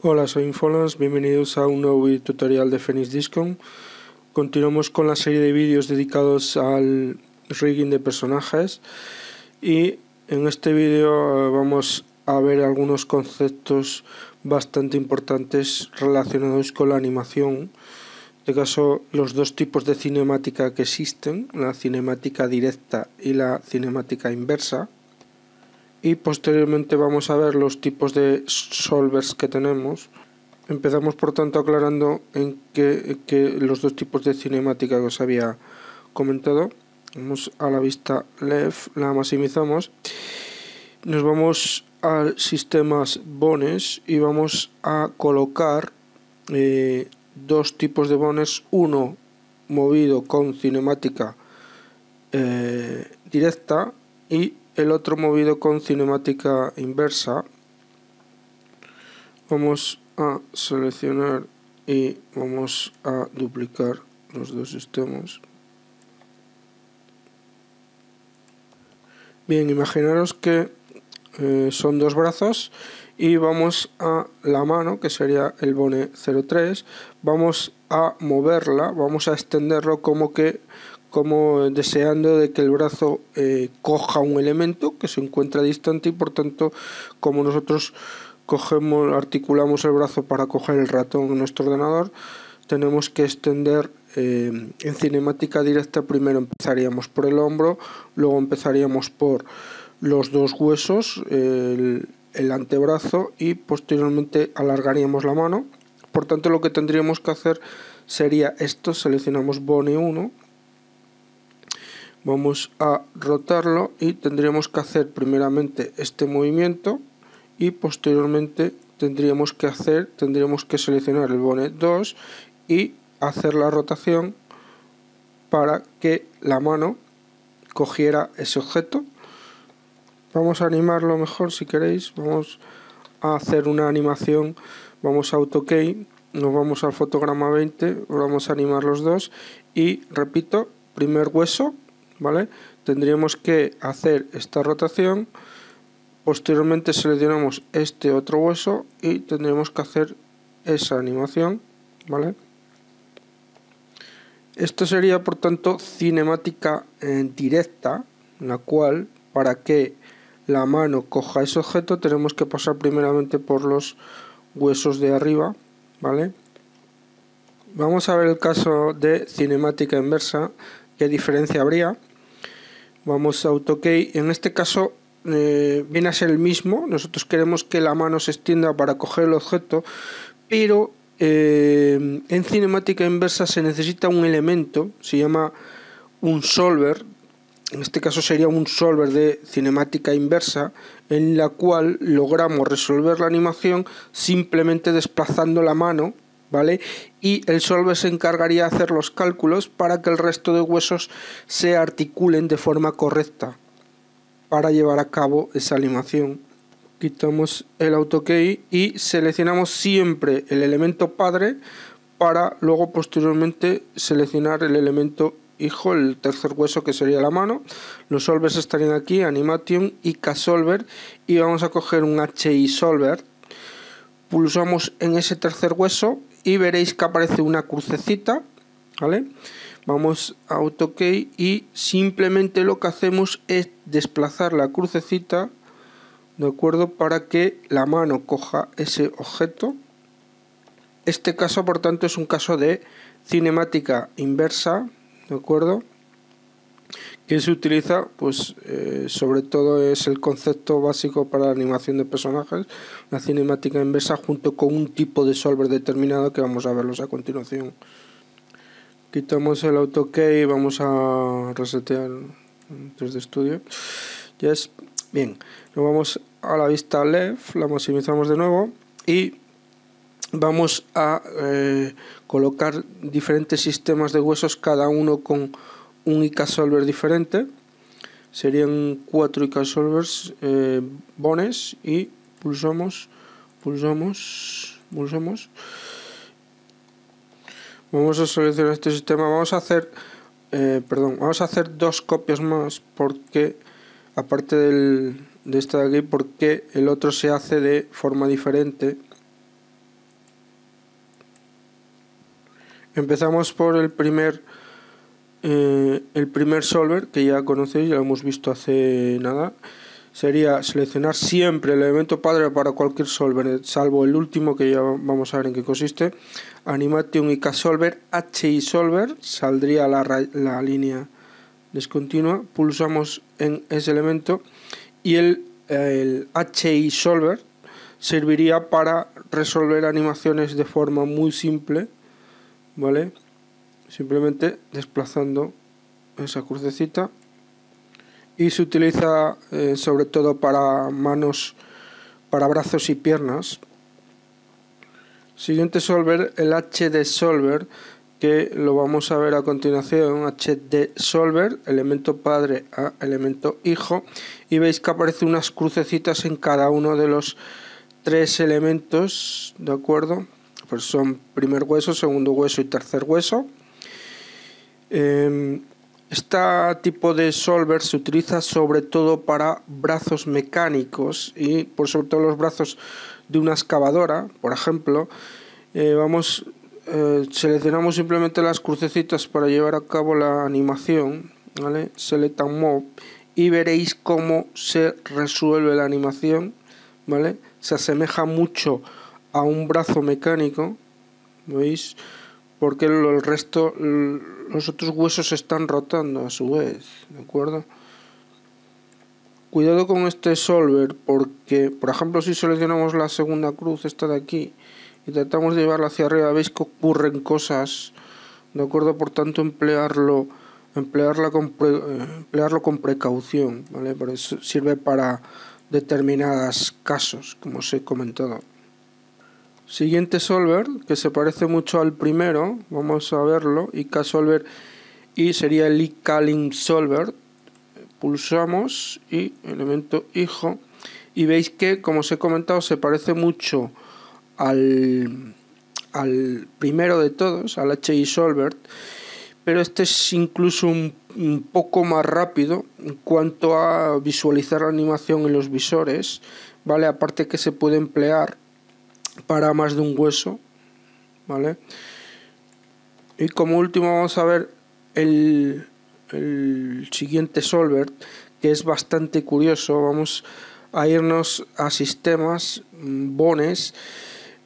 Hola, soy Infolans, bienvenidos a un nuevo tutorial de Phoenix Discount. Continuamos con la serie de vídeos dedicados al rigging de personajes y en este vídeo eh, vamos a ver algunos conceptos bastante importantes relacionados con la animación. De caso, los dos tipos de cinemática que existen, la cinemática directa y la cinemática inversa y posteriormente vamos a ver los tipos de solvers que tenemos. Empezamos por tanto aclarando en que, los dos tipos de cinemática que os había comentado. Vamos a la vista left, la maximizamos. Nos vamos al sistemas bones y vamos a colocar eh, dos tipos de bones, uno movido con cinemática eh, directa y el otro movido con cinemática inversa vamos a seleccionar y vamos a duplicar los dos sistemas bien imaginaros que eh, son dos brazos y vamos a la mano que sería el bone 03 vamos a moverla vamos a extenderlo como que como deseando de que el brazo eh, coja un elemento que se encuentra distante y por tanto como nosotros cogemos, articulamos el brazo para coger el ratón en nuestro ordenador, tenemos que extender eh, en cinemática directa primero empezaríamos por el hombro, luego empezaríamos por los dos huesos, el, el antebrazo y posteriormente alargaríamos la mano. Por tanto lo que tendríamos que hacer sería esto, seleccionamos Bone 1 vamos a rotarlo y tendríamos que hacer primeramente este movimiento y posteriormente tendríamos que hacer tendríamos que seleccionar el bonet 2 y hacer la rotación para que la mano cogiera ese objeto vamos a animarlo mejor si queréis vamos a hacer una animación vamos a key nos vamos al fotograma 20 vamos a animar los dos y repito primer hueso ¿vale? Tendríamos que hacer esta rotación, posteriormente seleccionamos este otro hueso y tendríamos que hacer esa animación, ¿vale? Esto sería, por tanto, cinemática eh, directa, la cual, para que la mano coja ese objeto, tenemos que pasar primeramente por los huesos de arriba, ¿vale? Vamos a ver el caso de cinemática inversa, qué diferencia habría. Vamos a AutoKey. En este caso eh, viene a ser el mismo. Nosotros queremos que la mano se extienda para coger el objeto, pero eh, en cinemática inversa se necesita un elemento, se llama un solver. En este caso sería un solver de cinemática inversa, en la cual logramos resolver la animación simplemente desplazando la mano ¿vale? Y el solver se encargaría de hacer los cálculos para que el resto de huesos se articulen de forma correcta para llevar a cabo esa animación Quitamos el AutoKey y seleccionamos siempre el elemento padre para luego posteriormente seleccionar el elemento hijo, el tercer hueso que sería la mano. Los solvers estarían aquí, Animation y casolver. solver Y vamos a coger un HI Solver. Pulsamos en ese tercer hueso y veréis que aparece una crucecita, ¿vale? Vamos a AutoKey y simplemente lo que hacemos es desplazar la crucecita, ¿de acuerdo? Para que la mano coja ese objeto. Este caso, por tanto, es un caso de cinemática inversa, ¿de acuerdo? que se utiliza, pues eh, sobre todo es el concepto básico para la animación de personajes, la cinemática inversa junto con un tipo de solver determinado que vamos a verlos a continuación. Quitamos el auto key, vamos a resetear desde estudio. Ya es bien. Nos vamos a la vista left, la maximizamos de nuevo y vamos a eh, colocar diferentes sistemas de huesos, cada uno con un IK diferente. Serían cuatro IK solvers eh, bones y pulsamos, pulsamos, pulsamos. Vamos a seleccionar este sistema. Vamos a hacer, eh, perdón, vamos a hacer dos copias más porque aparte del, de esta de aquí, porque el otro se hace de forma diferente. Empezamos por el primer eh, el primer solver, que ya conocéis, ya lo hemos visto hace nada, sería seleccionar siempre el elemento padre para cualquier solver, eh, salvo el último que ya vamos a ver en qué consiste. Animation y Solver, HI Solver, saldría la, la línea discontinua Pulsamos en ese elemento y el, el HI Solver serviría para resolver animaciones de forma muy simple, ¿vale? simplemente desplazando esa crucecita y se utiliza eh, sobre todo para manos, para brazos y piernas. Siguiente solver, el HD solver, que lo vamos a ver a continuación, HD solver, elemento padre a elemento hijo, y veis que aparecen unas crucecitas en cada uno de los tres elementos, ¿de acuerdo? Pues son primer hueso, segundo hueso y tercer hueso. Este tipo de solver se utiliza sobre todo para brazos mecánicos y por sobre todo los brazos de una excavadora, por ejemplo. Eh, vamos, eh, seleccionamos simplemente las crucecitas para llevar a cabo la animación, ¿vale? Select and Move y veréis cómo se resuelve la animación, ¿vale? Se asemeja mucho a un brazo mecánico, ¿veis? porque el resto, los otros huesos están rotando a su vez, ¿de acuerdo? Cuidado con este solver porque, por ejemplo, si seleccionamos la segunda cruz, esta de aquí, y tratamos de llevarla hacia arriba, veis que ocurren cosas, ¿de acuerdo? Por tanto, emplearlo, emplearla con emplearlo con precaución, ¿vale? sirve para determinados casos, como os he comentado. Siguiente solver, que se parece mucho al primero, vamos a verlo, IK solver y sería el calling solver. Pulsamos y elemento hijo y veis que, como os he comentado, se parece mucho al, primero de todos, al HI solver, pero este es incluso un, un poco más rápido en cuanto a visualizar la animación en los visores, ¿vale? Aparte que se puede emplear para más de un hueso, ¿vale? Y como último vamos a ver el, el siguiente solver, que es bastante curioso, vamos a irnos a sistemas, mm, bones,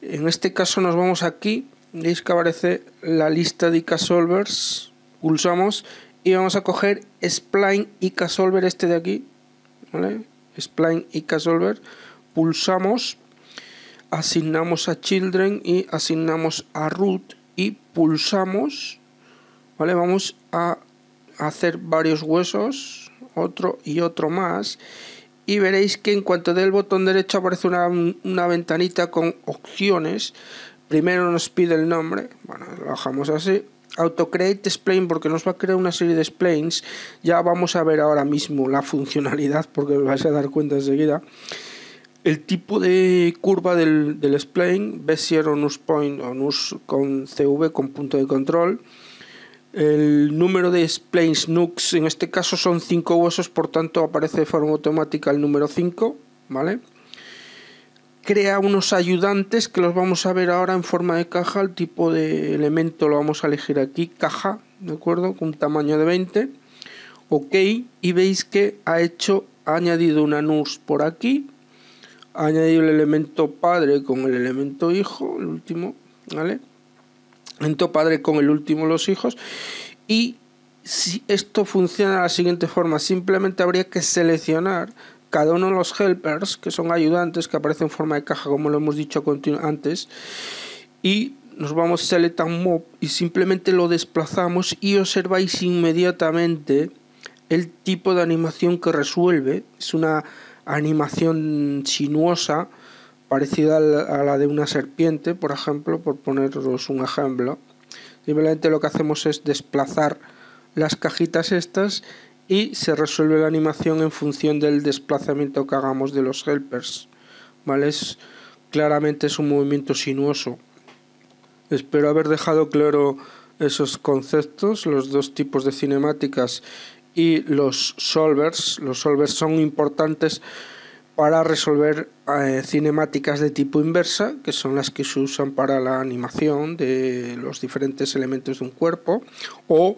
en este caso nos vamos aquí, veis que aparece la lista de casolvers. solvers, pulsamos y vamos a coger spline IK solver este de aquí, ¿vale? Spline IK solver, pulsamos asignamos a children y asignamos a root y pulsamos, ¿vale? Vamos a hacer varios huesos, otro y otro más, y veréis que en cuanto dé el botón derecho aparece una, ventanita con opciones. Primero nos pide el nombre, bueno, lo bajamos así, auto create explain porque nos va a crear una serie de splains ya vamos a ver ahora mismo la funcionalidad porque vais a dar cuenta enseguida el tipo de curva del, del spline, Bezier Nus Point, o Nus con CV, con punto de control. El número de splines, nux, en este caso son 5 huesos, por tanto aparece de forma automática el número 5, ¿vale? Crea unos ayudantes que los vamos a ver ahora en forma de caja, el tipo de elemento lo vamos a elegir aquí, caja, ¿de acuerdo? Con un tamaño de 20, ok, y veis que ha hecho, ha añadido una nus por aquí, añadir el elemento padre con el elemento hijo, el último, ¿vale? Elemento padre con el último, los hijos. Y si esto funciona de la siguiente forma, simplemente habría que seleccionar cada uno de los helpers, que son ayudantes, que aparecen en forma de caja, como lo hemos dicho antes, y nos vamos a select un mob y simplemente lo desplazamos y observáis inmediatamente el tipo de animación que resuelve. Es una animación sinuosa parecida a la de una serpiente, por ejemplo, por poneros un ejemplo. Simplemente lo que hacemos es desplazar las cajitas estas y se resuelve la animación en función del desplazamiento que hagamos de los helpers. ¿Vale? Es, claramente es un movimiento sinuoso. Espero haber dejado claro esos conceptos, los dos tipos de cinemáticas y los solvers. Los solvers son importantes para resolver eh, cinemáticas de tipo inversa, que son las que se usan para la animación de los diferentes elementos de un cuerpo, o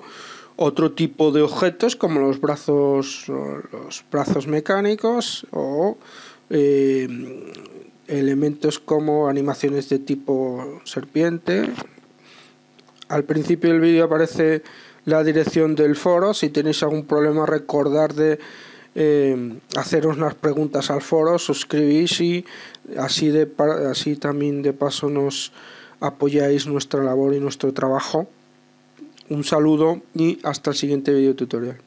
otro tipo de objetos como los brazos, los brazos mecánicos o eh, elementos como animaciones de tipo serpiente, al principio del vídeo aparece la dirección del foro. Si tenéis algún problema, recordar de eh, haceros las preguntas al foro, suscribís y así, así también de paso nos apoyáis nuestra labor y nuestro trabajo. Un saludo y hasta el siguiente vídeo tutorial.